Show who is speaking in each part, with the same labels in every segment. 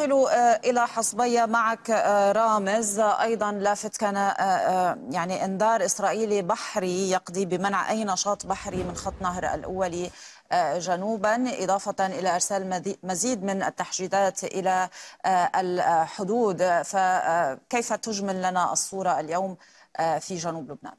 Speaker 1: ننتقل آه، إلى حصبية معك آه، رامز أيضا لافت كان آه، يعني إنذار إسرائيلي بحري يقضي بمنع أي نشاط بحري من خط نهر الأولي جنوبا إضافة إلى إرسال مزيد من التحشيدات إلى الحدود فكيف تجمل لنا الصورة اليوم في جنوب لبنان؟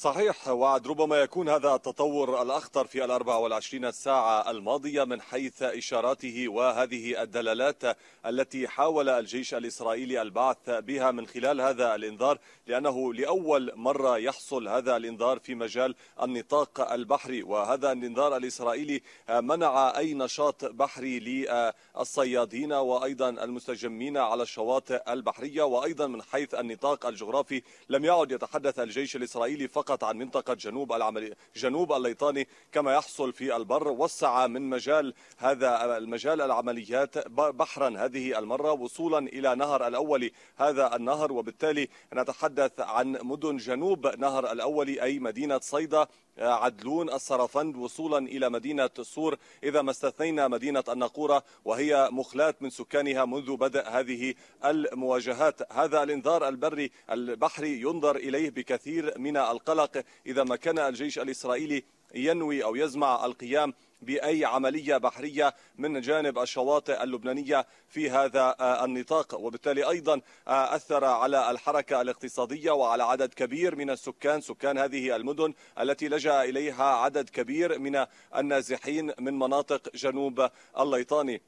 Speaker 2: صحيح وعد ربما يكون هذا التطور الأخطر في الأربع والعشرين ساعة الماضية من حيث إشاراته وهذه الدلالات التي حاول الجيش الإسرائيلي البعث بها من خلال هذا الإنذار لأنه لأول مرة يحصل هذا الإنذار في مجال النطاق البحري وهذا الإنذار الإسرائيلي منع أي نشاط بحري للصيادين وأيضا المستجمين على الشواطئ البحرية وأيضا من حيث النطاق الجغرافي لم يعد يتحدث الجيش الإسرائيلي فقط فقط عن منطقة جنوب العملي جنوب الليطاني كما يحصل في البر وسع من مجال هذا المجال العمليات بحرا هذه المرة وصولا إلى نهر الأول هذا النهر وبالتالي نتحدث عن مدن جنوب نهر الأول أي مدينة صيدا عدلون السرفند وصولا إلى مدينة الصور إذا ما استثنينا مدينة النقورة وهي مخلات من سكانها منذ بدء هذه المواجهات هذا الانذار البري البحري ينظر إليه بكثير من القلق إذا ما كان الجيش الإسرائيلي ينوي أو يزمع القيام بأي عملية بحرية من جانب الشواطئ اللبنانية في هذا آه، النطاق وبالتالي أيضا آه، أثر على الحركة الاقتصادية وعلى عدد كبير من السكان سكان هذه المدن التي لجأ إليها عدد كبير من النازحين من مناطق جنوب الليطاني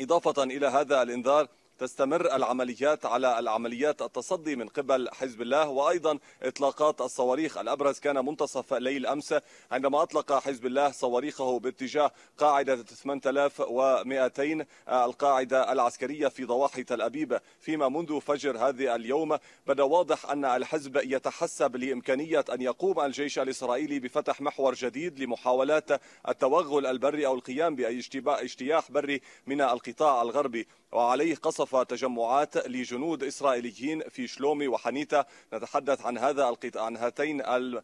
Speaker 2: إضافة إلى هذا الإنذار تستمر العمليات على العمليات التصدي من قبل حزب الله وأيضا إطلاقات الصواريخ الأبرز كان منتصف ليل أمس عندما أطلق حزب الله صواريخه باتجاه قاعدة 8200 آه، القاعدة العسكرية في ضواحي تل أبيب فيما منذ فجر هذا اليوم بدا واضح أن الحزب يتحسب لإمكانية أن يقوم الجيش الإسرائيلي بفتح محور جديد لمحاولات التوغل البري أو القيام بأي اجتياح بري من القطاع الغربي وعليه قصف وصف تجمعات لجنود إسرائيليين في شلومي وحنيتا نتحدث عن هذا القطاع عن هاتين آه،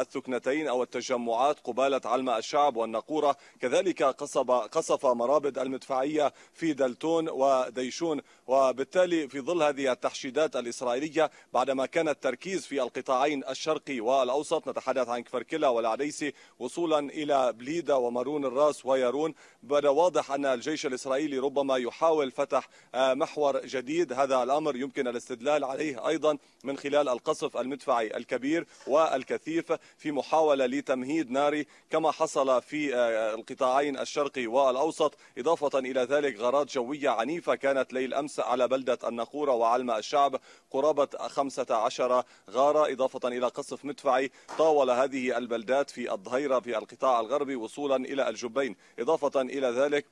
Speaker 2: الثكنتين أو التجمعات قبالة علم الشعب والنقورة كذلك قصب قصف مرابد المدفعية في دلتون وديشون وبالتالي في ظل هذه التحشيدات الإسرائيلية بعدما كان التركيز في القطاعين الشرقي والأوسط نتحدث عن كفركلة والعديسي وصولا إلى بليدة ومارون الراس ويارون بدا واضح أن الجيش الإسرائيلي ربما يحاول فتح آه، محور جديد هذا الأمر يمكن الاستدلال عليه أيضا من خلال القصف المدفعي الكبير والكثيف في محاولة لتمهيد ناري كما حصل في آه، القطاعين الشرقي والأوسط إضافة إلى ذلك غارات جوية عنيفة كانت ليل أمس على بلدة النقورة وعلم الشعب قرابة 15 غارة إضافة إلى قصف مدفعي طاول هذه البلدات في الظهيرة في القطاع الغربي وصولا إلى الجبين إضافة إلى ذلك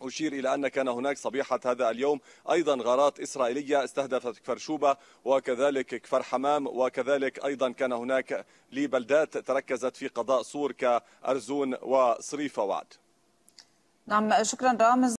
Speaker 2: أشير إلى أن كان هناك صبيحة هذا اليوم أيضا غارات إسرائيلية استهدفت كفر شوبة وكذلك كفر حمام وكذلك أيضا كان هناك لبلدات تركزت في قضاء سور كأرزون وصريف وعد
Speaker 1: نعم شكرا رامز